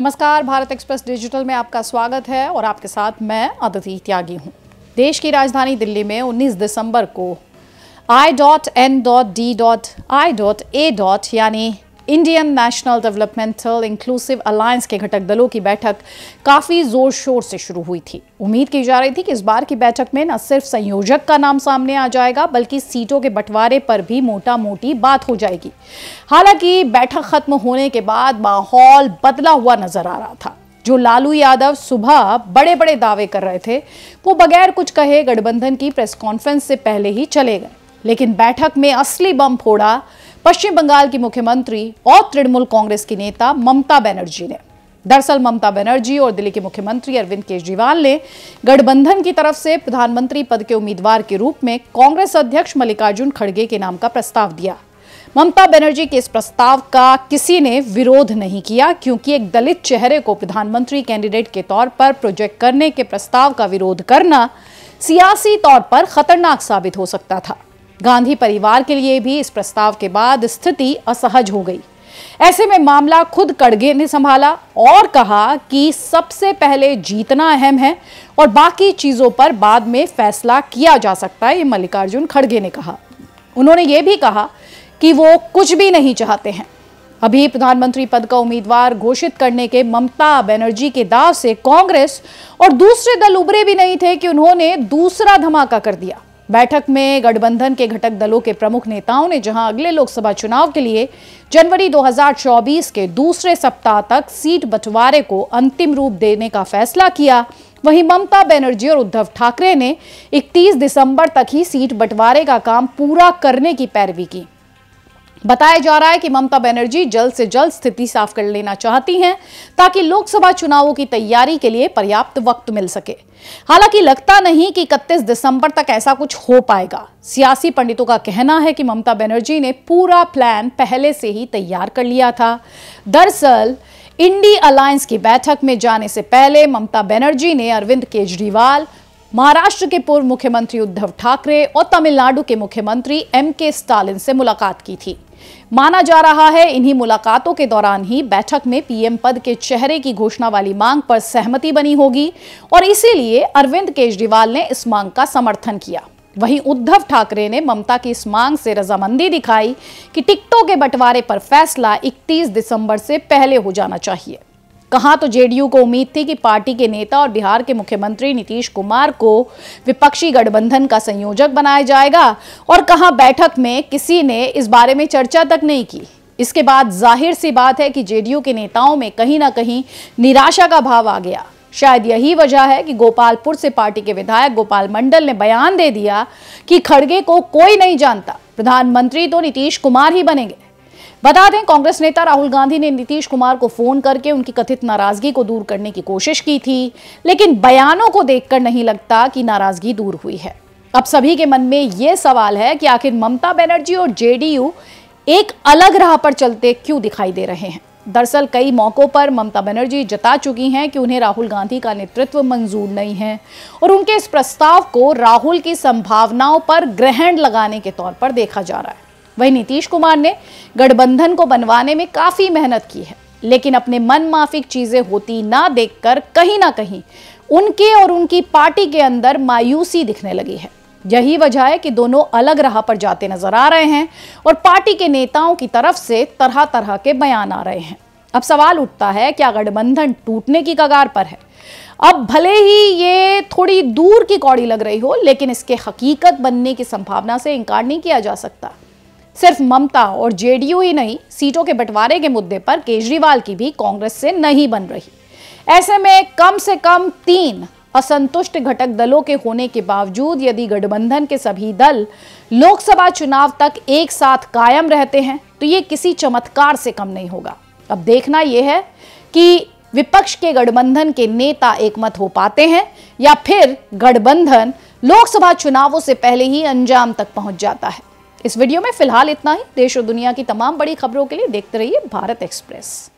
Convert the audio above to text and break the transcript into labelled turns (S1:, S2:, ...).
S1: नमस्कार Bharat express digital में आपका स्वागत है और आपके साथ मैं अदिति त्यागी हूँ देश की राजधानी दिल्ली में 19 दिसंबर को I dot N dot D dot I dot A dot यानी Indian National Developmental Inclusive Alliance के घटक दलों की बैठक काफ़ी ज़ोर शोर से शुरू हुई थी उम्मीद की जा रही थी कि इस बार की बैठक में न सिर्फ संयोजक का नाम सामने आ जाएगा बल्कि सीटों के बंटवारे पर भी मोटा मोटी बात हो जाएगी हालांकि बैठक खत्म होने के बाद माहौल बदला हुआ नजर आ रहा था जो लालू यादव सुबह बड़े बड़े दावे कर रहे थे वो बगैर कुछ कहे गठबंधन की प्रेस कॉन्फ्रेंस से पहले ही चले गए लेकिन बैठक में असली बम फोड़ा पश्चिम बंगाल की मुख्यमंत्री और तृणमूल कांग्रेस की नेता ममता बनर्जी ने दरअसल ममता बनर्जी और दिल्ली के मुख्यमंत्री अरविंद केजरीवाल ने गठबंधन की तरफ से प्रधानमंत्री पद के उम्मीदवार के रूप में कांग्रेस अध्यक्ष मल्लिकार्जुन खड़गे के नाम का प्रस्ताव दिया ममता बनर्जी के इस प्रस्ताव का किसी ने विरोध नहीं किया क्योंकि एक दलित चेहरे को प्रधानमंत्री कैंडिडेट के तौर पर प्रोजेक्ट करने के प्रस्ताव का विरोध करना सियासी तौर पर खतरनाक साबित हो सकता था गांधी परिवार के लिए भी इस प्रस्ताव के बाद स्थिति असहज हो गई ऐसे में मामला खुद कड़गे ने संभाला और कहा कि सबसे पहले जीतना अहम है और बाकी चीजों पर बाद में फैसला किया जा सकता है ये मल्लिकार्जुन खड़गे ने कहा उन्होंने ये भी कहा कि वो कुछ भी नहीं चाहते हैं अभी प्रधानमंत्री पद का उम्मीदवार घोषित करने के ममता बनर्जी के दाव से कांग्रेस और दूसरे दल उभरे भी नहीं थे कि उन्होंने दूसरा धमाका कर दिया बैठक में गठबंधन के घटक दलों के प्रमुख नेताओं ने जहां अगले लोकसभा चुनाव के लिए जनवरी 2024 के दूसरे सप्ताह तक सीट बंटवारे को अंतिम रूप देने का फैसला किया वहीं ममता बनर्जी और उद्धव ठाकरे ने 31 दिसंबर तक ही सीट बंटवारे का काम पूरा करने की पैरवी की बताया जा रहा है कि ममता बनर्जी जल्द से जल्द स्थिति साफ कर लेना चाहती हैं ताकि लोकसभा चुनावों की तैयारी के लिए पर्याप्त वक्त मिल सके हालांकि लगता नहीं कि इकतीस दिसंबर तक ऐसा कुछ हो पाएगा सियासी पंडितों का कहना है कि ममता बनर्जी ने पूरा प्लान पहले से ही तैयार कर लिया था दरअसल इंडी अलायंस की बैठक में जाने से पहले ममता बनर्जी ने अरविंद केजरीवाल महाराष्ट्र के पूर्व मुख्यमंत्री उद्धव ठाकरे और तमिलनाडु के मुख्यमंत्री एम के स्टालिन से मुलाकात की थी माना जा रहा है इन्हीं मुलाकातों के दौरान ही बैठक में पीएम पद के चेहरे की घोषणा वाली मांग पर सहमति बनी होगी और इसीलिए अरविंद केजरीवाल ने इस मांग का समर्थन किया वहीं उद्धव ठाकरे ने ममता की इस मांग से रजामंदी दिखाई कि टिकटों के बंटवारे पर फैसला 31 दिसंबर से पहले हो जाना चाहिए कहा तो जेडीयू को उम्मीद थी कि पार्टी के नेता और बिहार के मुख्यमंत्री नीतीश कुमार को विपक्षी गठबंधन का संयोजक बनाया जाएगा और कहा बैठक में किसी ने इस बारे में चर्चा तक नहीं की इसके बाद जाहिर सी बात है कि जेडीयू के नेताओं में कहीं ना कहीं निराशा का भाव आ गया शायद यही वजह है कि गोपालपुर से पार्टी के विधायक गोपाल मंडल ने बयान दे दिया कि खड़गे को कोई नहीं जानता प्रधानमंत्री तो नीतीश कुमार ही बनेंगे बता दें कांग्रेस नेता राहुल गांधी ने नीतीश कुमार को फोन करके उनकी कथित नाराजगी को दूर करने की कोशिश की थी लेकिन बयानों को देखकर नहीं लगता कि नाराजगी दूर हुई है अब सभी के मन में यह सवाल है कि आखिर ममता बनर्जी और जेडीयू एक अलग राह पर चलते क्यों दिखाई दे रहे हैं दरअसल कई मौकों पर ममता बनर्जी जता चुकी हैं कि उन्हें राहुल गांधी का नेतृत्व मंजूर नहीं है और उनके इस प्रस्ताव को राहुल की संभावनाओं पर ग्रहण लगाने के तौर पर देखा जा रहा है वहीं नीतीश कुमार ने गठबंधन को बनवाने में काफी मेहनत की है लेकिन अपने मन माफिक चीजें होती ना देखकर कहीं ना कहीं उनके और उनकी पार्टी के अंदर मायूसी दिखने लगी है यही वजह है कि दोनों अलग राह पर जाते नजर आ रहे हैं और पार्टी के नेताओं की तरफ से तरह तरह के बयान आ रहे हैं अब सवाल उठता है क्या गठबंधन टूटने की कगार पर है अब भले ही ये थोड़ी दूर की कौड़ी लग रही हो लेकिन इसके हकीकत बनने की संभावना से इंकार नहीं किया जा सकता सिर्फ ममता और जेडीयू ही नहीं सीटों के बंटवारे के मुद्दे पर केजरीवाल की भी कांग्रेस से नहीं बन रही ऐसे में कम से कम तीन असंतुष्ट घटक दलों के होने के बावजूद यदि गठबंधन के सभी दल लोकसभा चुनाव तक एक साथ कायम रहते हैं तो ये किसी चमत्कार से कम नहीं होगा अब देखना यह है कि विपक्ष के गठबंधन के नेता एकमत हो पाते हैं या फिर गठबंधन लोकसभा चुनावों से पहले ही अंजाम तक पहुंच जाता है इस वीडियो में फिलहाल इतना ही देश और दुनिया की तमाम बड़ी खबरों के लिए देखते रहिए भारत एक्सप्रेस